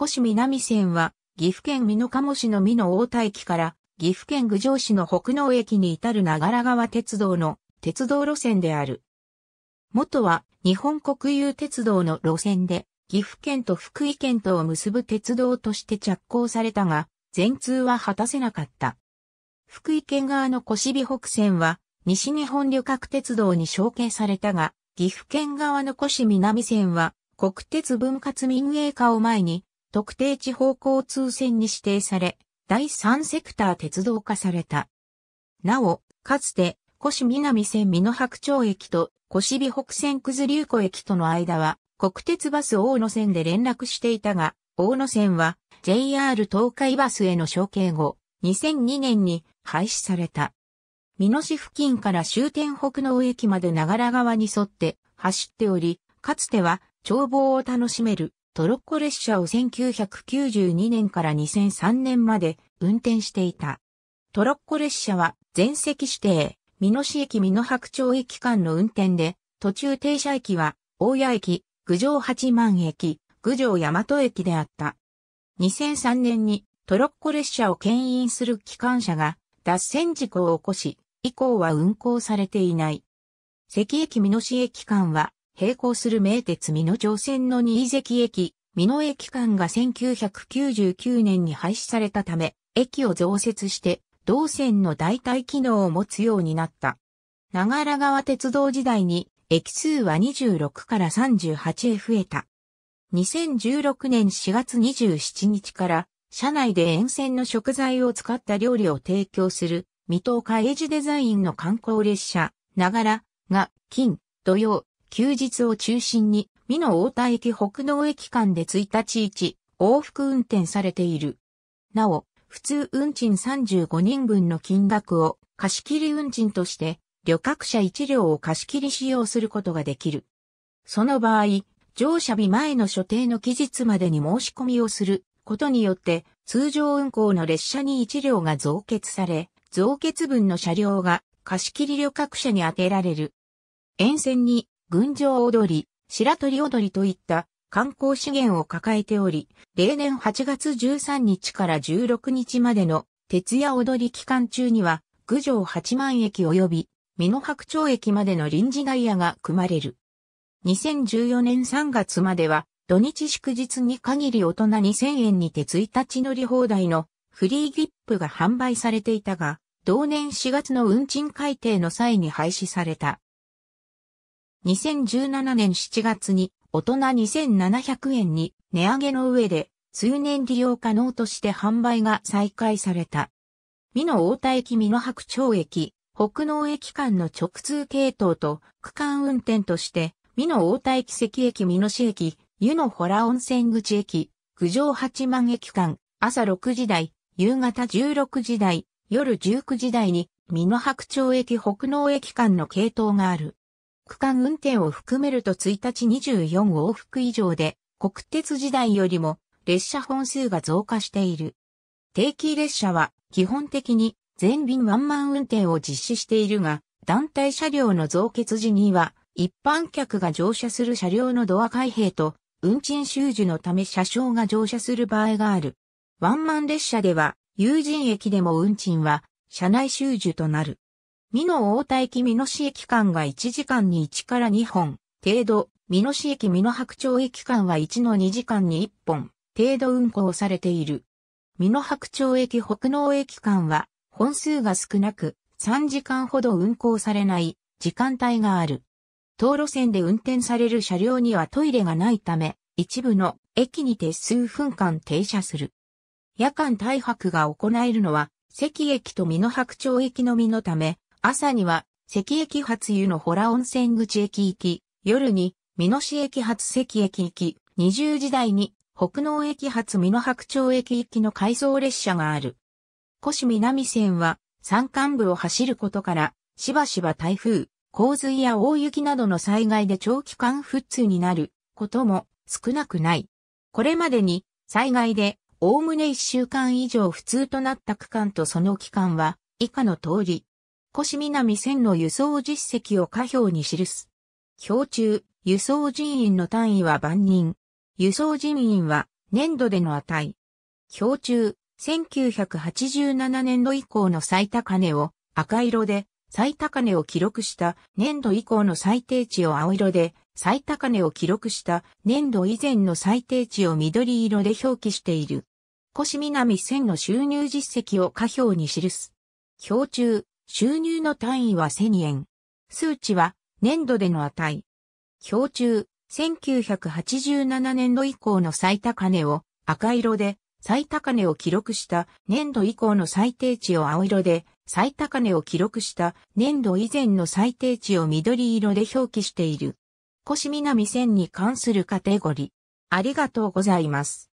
越南線は、岐阜県美濃加茂市の美濃大田駅から、岐阜県郡上市の北濃駅に至る長良川鉄道の鉄道路線である。元は日本国有鉄道の路線で、岐阜県と福井県とを結ぶ鉄道として着工されたが、全通は果たせなかった。福井県側の越美北線は、西日本旅客鉄道に承継されたが、岐阜県側の越南線は、国鉄分割民営化を前に、特定地方交通線に指定され、第3セクター鉄道化された。なお、かつて、越南線美濃白鳥駅と越美北線九頭竜湖駅との間は、国鉄バス大野線で連絡していたが、大野線は JR 東海バスへの承継後、2002年に廃止された。美濃市付近から終点北上駅まで長良川に沿って走っており、かつては眺望を楽しめるトロッコ列車を1992年から2003年まで運転していた。トロッコ列車は全席指定、美濃市駅美濃白鳥駅間の運転で、途中停車駅は大谷駅、郡上八幡駅、郡上大和駅であった。2003年にトロッコ列車を牽引する機関車が脱線事故を起こし、以降は運行されていない。関駅美濃市駅間は並行する名鉄美濃城線の新関駅、美濃駅間が1999年に廃止されたため、駅を増設して、同線の代替機能を持つようになった。長良川鉄道時代に、駅数は26から38へ増えた。2016年4月27日から、車内で沿線の食材を使った料理を提供する、水戸海エジデザインの観光列車、長良が、金、土曜、休日を中心に、美濃大田駅北道駅間で1日1往復運転されている。なお、普通運賃35人分の金額を貸切運賃として、旅客車1両を貸切使用することができる。その場合、乗車日前の所定の期日までに申し込みをすることによって、通常運行の列車に1両が増結され、増結分の車両が貸切旅客車に充てられる。沿線に群青踊り、白鳥踊りといった観光資源を抱えており、例年8月13日から16日までの徹夜踊り期間中には、郡上八幡駅及び、美濃白鳥駅までの臨時ダイヤが組まれる。2014年3月までは、土日祝日に限り大人2000円にて1日乗り放題のフリーギップが販売されていたが、同年4月の運賃改定の際に廃止された。2017年7月に大人2700円に値上げの上で通年利用可能として販売が再開された。美濃大田駅美濃白鳥駅、北農駅間の直通系統と区間運転として、美濃大田駅関駅美濃市駅、湯の洞温泉口駅、九条八幡駅間、朝6時台、夕方16時台、夜19時台に、美濃白鳥駅北農駅間の系統がある。区間運転を含めると1日24往復以上で、国鉄時代よりも列車本数が増加している。定期列車は基本的に全便ワンマン運転を実施しているが、団体車両の増結時には、一般客が乗車する車両のドア開閉と、運賃収受のため車掌が乗車する場合がある。ワンマン列車では、有人駅でも運賃は、車内収受となる。美濃大田駅美濃市駅間が1時間に1から2本程度、美濃市駅美濃白鳥駅間は1の2時間に1本程度運行されている。美濃白鳥駅北濃駅間は本数が少なく3時間ほど運行されない時間帯がある。道路線で運転される車両にはトイレがないため、一部の駅にて数分間停車する。夜間大白が行えるのは、関駅と美濃白鳥駅のみのため、朝には、関駅発湯のホラ温泉口駅行き、夜に、美濃市駅発関駅行き、20時台に、北農駅発美濃白鳥駅行きの改造列車がある。越南線は、山間部を走ることから、しばしば台風、洪水や大雪などの災害で長期間不通になることも少なくない。これまでに災害でおおむね1週間以上不通となった区間とその期間は以下の通り、越南線の輸送実績を下表に記す。表中、輸送人員の単位は万人。輸送人員は年度での値。表中、1987年度以降の最高値を赤色で、最高値を記録した年度以降の最低値を青色で、最高値を記録した年度以前の最低値を緑色で表記している。越南線の収入実績を下表に記す。表中、収入の単位は1000円。数値は年度での値。表中、1987年度以降の最高値を赤色で、最高値を記録した年度以降の最低値を青色で、最高値を記録した年度以前の最低値を緑色で表記している。越南線に関するカテゴリー。ありがとうございます。